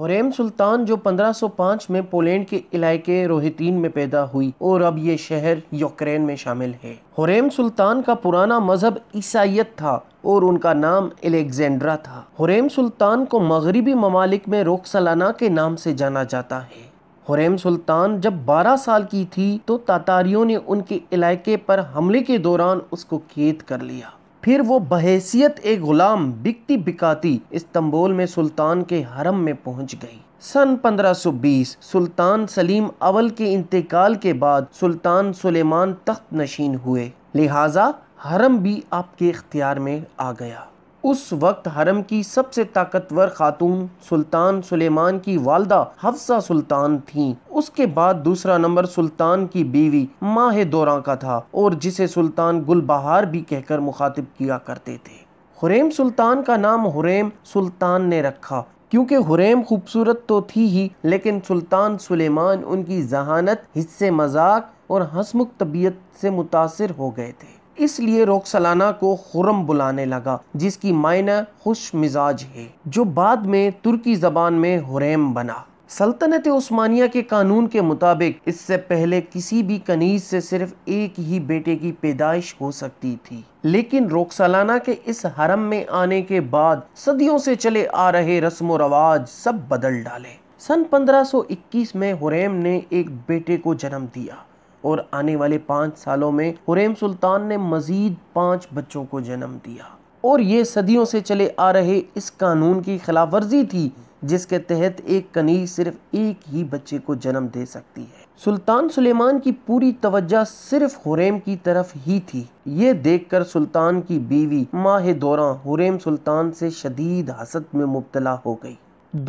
हुरैम सुल्तान जो 1505 में पोलैंड के इलाके रोहितीन में पैदा हुई और अब ये शहर यूक्रेन में शामिल है हुरैम सुल्तान का पुराना मजहब ईसाइत था और उनका नाम एलेक्जेंड्रा था हुरैम सुल्तान को मगरबी ममालिक में सलाना के नाम से जाना जाता है हुरैम सुल्तान जब 12 साल की थी तो तातारियों ने उनके इलाके पर हमले के दौरान उसको कैद कर लिया फिर वो बहसीत एक गुलाम बिकती बिकाती इस्तंबोल में सुल्तान के हरम में पहुंच गई सन 1520 सुल्तान सलीम अवल के इंतकाल के बाद सुल्तान सुलेमान तख्त नशीन हुए लिहाजा हरम भी आपके इख्तियार में आ गया उस वक्त हरम की सबसे ताकतवर खातून सुल्तान सुलेमान की वालदा हफ्सा सुल्तान थीं। उसके बाद दूसरा नंबर सुल्तान की बीवी माह दौरा का था और जिसे सुल्तान गुलबहार भी कहकर मुखातिब किया करते थे हुरेम सुल्तान का नाम हुरेम सुल्तान ने रखा क्योंकि हुरेम खूबसूरत तो थी ही लेकिन सुल्तान सुलेमान उनकी जहानत हिस्से मजाक और हंसमुख तबीयत से मुतासर हो गए थे इसलिए रोकसलाना को खुरम बुलाने लगा जिसकी मायने खुश मिजाज है जो बाद में तुर्की जबान में हुरैम बना सल्तनत उस्मानिया के कानून के मुताबिक इससे पहले किसी भी कनीज से सिर्फ एक ही बेटे की पैदाइश हो सकती थी लेकिन रोकसलाना के इस हरम में आने के बाद सदियों से चले आ रहे रस्म रवाज सब बदल डाले सन 1521 में हुरैम ने एक बेटे को जन्म दिया और आने वाले पाँच सालों में हुरेम सुल्तान ने मज़ीद पाँच बच्चों को जन्म दिया और ये सदियों से चले आ रहे इस कानून की खिलाफ वर्जी थी जिसके तहत एक कनीज सिर्फ एक ही बच्चे को जन्म दे सकती है सुल्तान सुलेमान की पूरी तवज्जा सिर्फ हुरेम की तरफ ही थी ये देखकर सुल्तान की बीवी माह दौरा हुरेम सुल्तान से शदीद हसद में मुबतला हो गई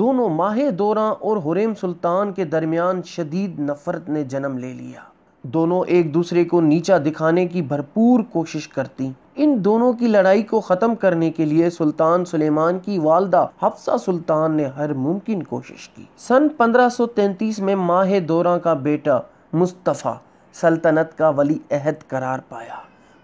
दोनों माह दौरा और हुरेम सुल्तान के दरमियान शदीद नफरत ने जन्म ले लिया दोनों एक दूसरे को नीचा दिखाने की भरपूर कोशिश करती इन दोनों की लड़ाई को ख़त्म करने के लिए सुल्तान सुलेमान की वालदा हफ्सा सुल्तान ने हर मुमकिन कोशिश की सन 1533 में माह दौरा का बेटा मुस्तफ़ा सल्तनत का वली अहद करार पाया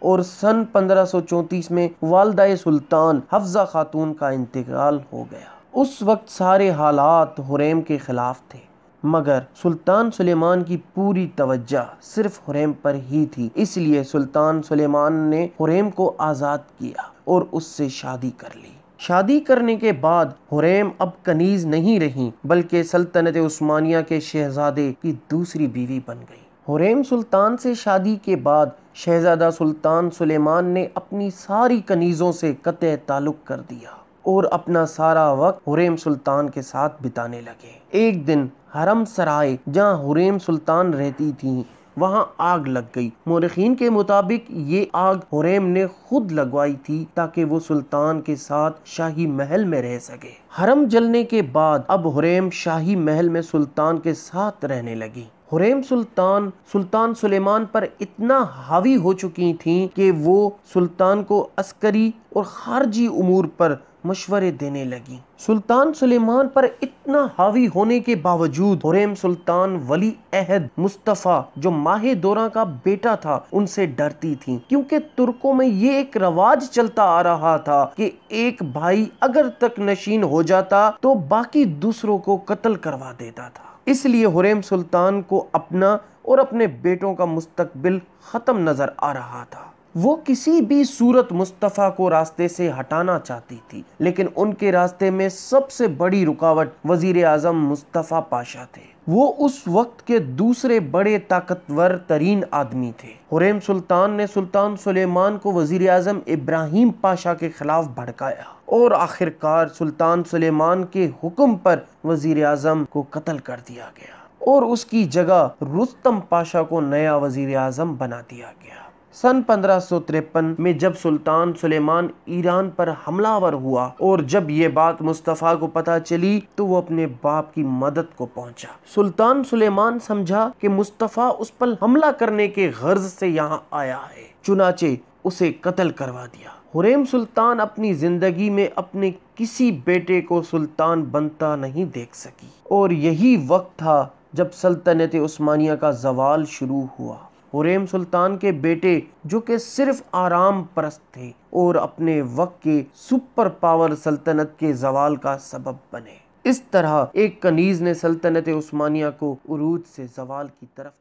और सन 1534 में वालदा सुल्तान हफ्जा खातून का इंतकाल हो गया उस वक्त सारे हालात हुरैम के ख़िलाफ़ थे मगर सुल्तान सुलेमान की पूरी तवज्जा सिर्फ हुरैम पर ही थी इसलिए सुल्तान सुलेमान ने हुरैम को आज़ाद किया और उससे शादी कर ली शादी करने के बाद हुरैम अब कनीज नहीं रही बल्कि सल्तनत उस्मानिया के शहजादे की दूसरी बीवी बन गई हुरैम सुल्तान से शादी के बाद शहजादा सुल्तान सुलेमान ने अपनी सारी कनीज़ों से कतः ताल्लुक़ कर दिया और अपना सारा वक्त हुरेम सुल्तान के साथ बिताने लगे एक दिन हरम सराय जहाँ हुरेम सुल्तान रहती थी वहाँ आग लग गई मोरखीन के मुताबिक ये आग हुरेम ने खुद लगवाई थी ताकि वो सुल्तान के साथ शाही महल में रह सके हरम जलने के बाद अब हुरेम शाही महल में सुल्तान के साथ रहने लगी हुरेम सुल्तान सुल्तान सुलेमान पर इतना हावी हो चुकी थीं कि वो सुल्तान को अस्करी और खारजी उमूर पर मशवरे देने लगी सुल्तान सुलेमान पर इतना हावी होने के बावजूद हुरेम सुल्तान वली अहद मुस्तफ़ा जो माहे दौरा का बेटा था उनसे डरती थी क्योंकि तुर्कों में ये एक रवाज चलता आ रहा था कि एक भाई अगर तक नशीन हो जाता तो बाकी दूसरों को कत्ल करवा देता था इसलिए हुरेम सुल्तान को अपना और अपने बेटों का मुस्तकबिल ख़त्म नज़र आ रहा था वो किसी भी सूरत मुस्तफ़ा को रास्ते से हटाना चाहती थी लेकिन उनके रास्ते में सबसे बड़ी रुकावट वजीर आजम मुस्तफ़ा पाशा थे वो उस वक्त के दूसरे बड़े ताकतवर तरीन आदमी थे हुरेम सुल्तान ने सुल्तान सुलेमान को वजीर अजम इब्राहिम पाशा के खिलाफ भड़काया और आखिरकार सुल्तान सुलेमान के हुक्म पर वजीर अजम को कत्ल कर दिया गया और उसकी जगह रुस्तम पाशा को नया वजीर अजम बना दिया गया सन पंद्रह में जब सुल्तान सुलेमान ईरान पर हमलावर हुआ और जब ये बात मुस्तफ़ा को पता चली तो वो अपने बाप की मदद को पहुंचा सुल्तान सुलेमान समझा कि मुस्तफ़ा उस पर हमला करने के गर्ज से यहाँ आया है चुनाचे उसे कत्ल करवा दिया हुरेम सुल्तान अपनी ज़िंदगी में अपने किसी बेटे को सुल्तान बनता नहीं देख सकी और यही वक्त था जब सल्तनत उस्मानिया का जवाल शुरू हुआ हुरेम सुल्तान के बेटे जो कि सिर्फ आराम परस्त थे और अपने वक्त के सुपर पावर सल्तनत के जवाल का सबब बने इस तरह एक कनीज ने सल्तनत उस्मानिया को उरूज से जवाल की तरफ